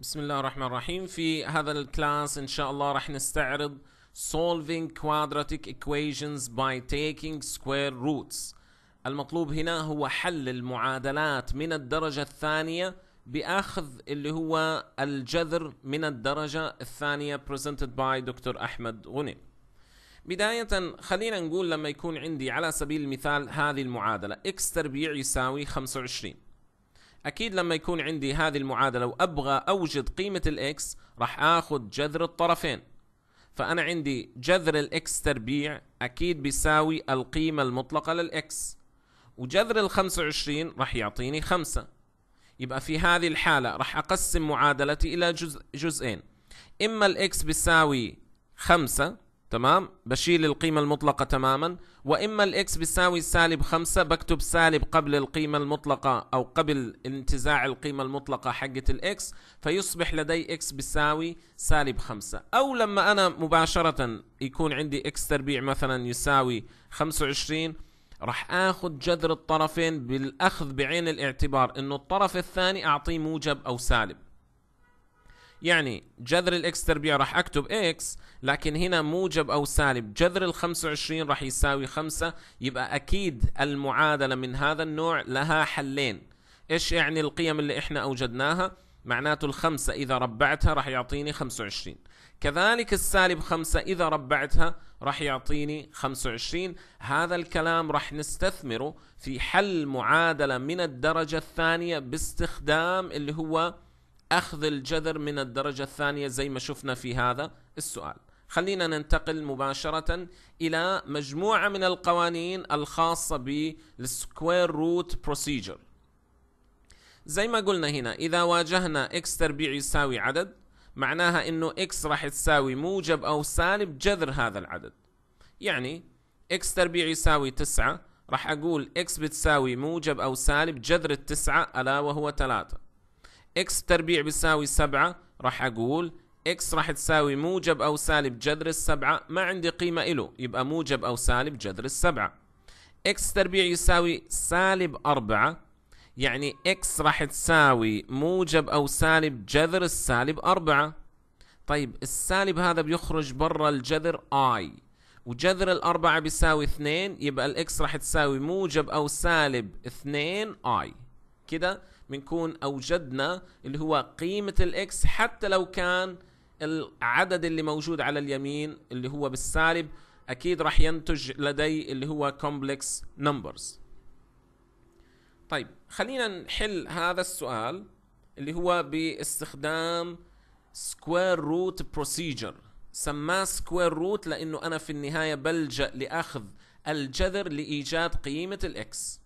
بسم الله الرحمن الرحيم في هذا الكلاس ان شاء الله راح نستعرض solving quadratic equations by taking square roots المطلوب هنا هو حل المعادلات من الدرجة الثانية بأخذ اللي هو الجذر من الدرجة الثانية presented by دكتور أحمد غنم بداية خلينا نقول لما يكون عندي على سبيل المثال هذه المعادلة x تربيع يساوي 25 اكيد لما يكون عندي هذه المعادله وابغى اوجد قيمه الاكس راح اخذ جذر الطرفين فانا عندي جذر الاكس تربيع اكيد بيساوي القيمه المطلقه للاكس وجذر ال 25 راح يعطيني 5 يبقى في هذه الحاله راح اقسم معادلتي الى جزء جزئين اما الاكس بيساوي 5 تمام بشيل القيمة المطلقة تماما وإما الإكس بيساوي سالب خمسة بكتب سالب قبل القيمة المطلقة أو قبل انتزاع القيمة المطلقة حقة الإكس فيصبح لدي إكس بيساوي سالب خمسة أو لما أنا مباشرة يكون عندي إكس تربيع مثلا يساوي خمسة وعشرين راح اخذ جذر الطرفين بالاخذ بعين الاعتبار انه الطرف الثاني اعطيه موجب او سالب يعني جذر الاكس تربيع راح اكتب اكس لكن هنا موجب او سالب جذر ال 25 راح يساوي 5 يبقى اكيد المعادله من هذا النوع لها حلين ايش يعني القيم اللي احنا اوجدناها معناته الخمسة إذا ربعتها راح يعطيني 25 كذلك السالب خمسة إذا ربعتها راح يعطيني 25 هذا الكلام راح نستثمره في حل معادلة من الدرجة الثانية باستخدام اللي هو أخذ الجذر من الدرجة الثانية زي ما شفنا في هذا السؤال خلينا ننتقل مباشرة إلى مجموعة من القوانين الخاصة بالسكوير روت بروسيجر زي ما قلنا هنا إذا واجهنا x تربيع يساوي عدد معناها إنه x راح تساوي موجب أو سالب جذر هذا العدد يعني x تربيع يساوي 9 راح أقول x بتساوي موجب أو سالب جذر التسعة ألا وهو 3 اكس تربيع بيساوي سبعة راح اقول اكس راح تساوي موجب او سالب جذر السبعة ما عندي قيمة له يبقى موجب او سالب جذر السبعة اكس تربيع يساوي سالب أربعة يعني اكس راح تساوي موجب او سالب جذر السالب أربعة طيب السالب هذا بيخرج برا الجذر i وجذر الأربعة بيساوي اثنين يبقى الاكس راح تساوي موجب او سالب اثنين اي كده بنكون أوجدنا اللي هو قيمة الإكس حتى لو كان العدد اللي موجود على اليمين اللي هو بالسالب أكيد راح ينتج لدي اللي هو complex numbers طيب خلينا نحل هذا السؤال اللي هو باستخدام سكوير روت بروسيجر سماه سكوير روت لانه انا في النهايه بلجا لاخذ الجذر لايجاد قيمه الاكس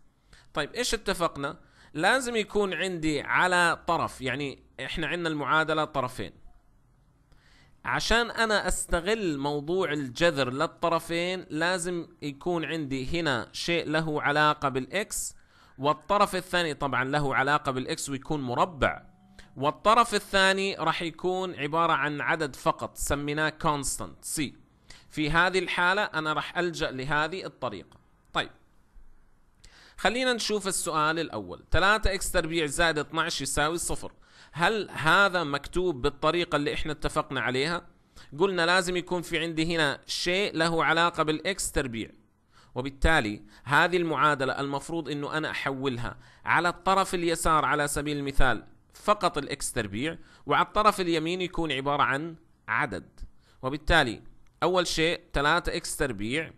طيب ايش اتفقنا لازم يكون عندي على طرف يعني احنا عندنا المعادله طرفين عشان انا استغل موضوع الجذر للطرفين لازم يكون عندي هنا شيء له علاقه بالاكس والطرف الثاني طبعا له علاقه بالاكس ويكون مربع والطرف الثاني راح يكون عباره عن عدد فقط سميناه كونستانت سي في هذه الحاله انا راح الجا لهذه الطريقه طيب خلينا نشوف السؤال الأول 3 اكس تربيع زائد 12 يساوي صفر هل هذا مكتوب بالطريقة اللي احنا اتفقنا عليها؟ قلنا لازم يكون في عندي هنا شيء له علاقة بالاكس تربيع وبالتالي هذه المعادلة المفروض انه انا احولها على الطرف اليسار على سبيل المثال فقط الاكس تربيع وعلى الطرف اليمين يكون عبارة عن عدد وبالتالي اول شيء 3 اكس تربيع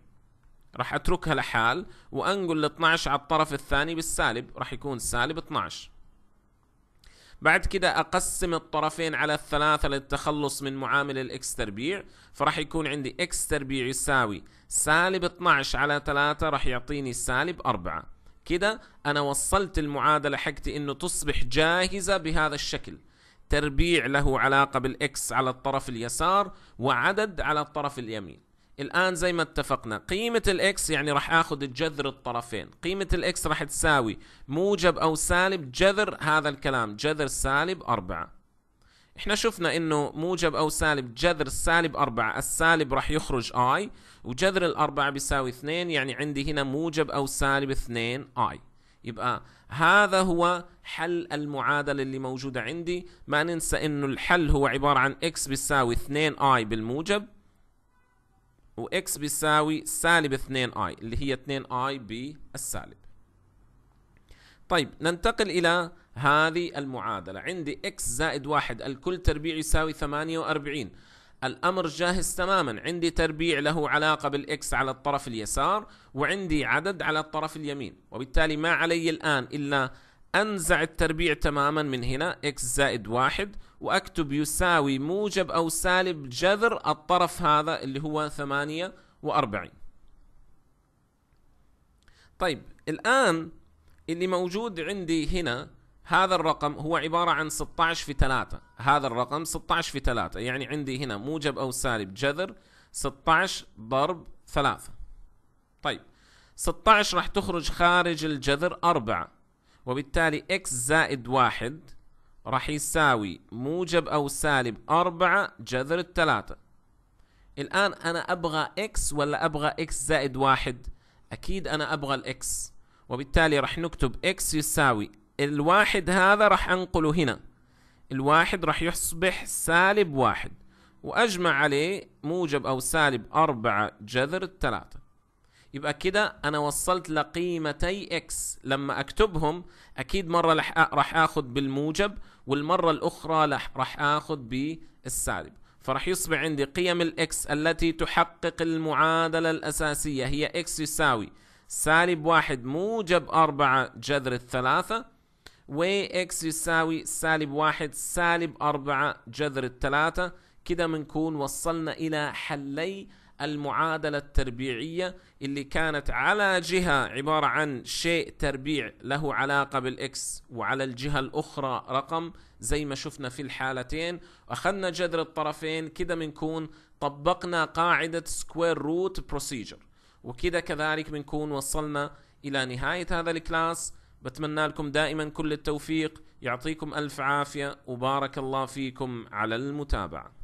راح اتركها لحال وانقل ال 12 على الطرف الثاني بالسالب راح يكون سالب 12 بعد كده اقسم الطرفين على الثلاثة للتخلص من معامل الاكس تربيع فراح يكون عندي اكس تربيع يساوي سالب 12 على 3 راح يعطيني سالب 4 كده انا وصلت المعادلة حقتي انه تصبح جاهزة بهذا الشكل تربيع له علاقة بالاكس على الطرف اليسار وعدد على الطرف اليمين الآن زي ما اتفقنا قيمة الإكس يعني راح آخذ الجذر الطرفين قيمة الإكس راح تساوي موجب أو سالب جذر هذا الكلام جذر سالب أربعة احنا شفنا انه موجب او سالب جذر سالب أربعة السالب راح يخرج اي وجذر الأربعة بيساوي اثنين يعني عندي هنا موجب او سالب اثنين اي يبقى هذا هو حل المعادلة اللي موجودة عندي ما ننسى انه الحل هو عبارة عن اكس بيساوي 2i بالموجب واكس بيساوي سالب 2 i اللي هي 2 i بالسالب طيب ننتقل إلى هذه المعادلة عندي x زائد 1 الكل تربيع يساوي 48 الأمر جاهز تماما عندي تربيع له علاقة بالإكس على الطرف اليسار وعندي عدد على الطرف اليمين وبالتالي ما علي الآن إلا أنزع التربيع تماما من هنا x زائد واحد وأكتب يساوي موجب أو سالب جذر الطرف هذا اللي هو ثمانية وأربعين طيب الآن اللي موجود عندي هنا هذا الرقم هو عبارة عن 16 في 3 هذا الرقم 16 في 3 يعني عندي هنا موجب أو سالب جذر 16 ضرب 3 طيب 16 راح تخرج خارج الجذر 4 وبالتالي x زائد واحد راح يساوي موجب أو سالب أربعة جذر الثلاثة الآن أنا أبغى x ولا أبغى x زائد واحد أكيد أنا أبغى x وبالتالي راح نكتب x يساوي الواحد هذا راح أنقله هنا الواحد راح يصبح سالب واحد وأجمع عليه موجب أو سالب أربعة جذر الثلاثة يبقى كده انا وصلت لقيمتي اكس لما اكتبهم اكيد مره راح اخذ بالموجب والمره الاخرى راح اخذ بالسالب فراح يصبح عندي قيم الاكس التي تحقق المعادله الاساسيه هي اكس يساوي سالب واحد موجب أربعة جذر الثلاثة وإكس يساوي سالب واحد سالب أربعة جذر الثلاثة كده بنكون وصلنا إلى حلي المعادلة التربيعية اللي كانت على جهة عبارة عن شيء تربيع له علاقة بالإكس وعلى الجهة الأخرى رقم زي ما شفنا في الحالتين أخذنا جذر الطرفين كده بنكون طبقنا قاعدة سكوير روت بروسيجر وكده كذلك بنكون وصلنا إلى نهاية هذا الكلاس بتمنى لكم دائما كل التوفيق يعطيكم ألف عافية وبارك الله فيكم على المتابعة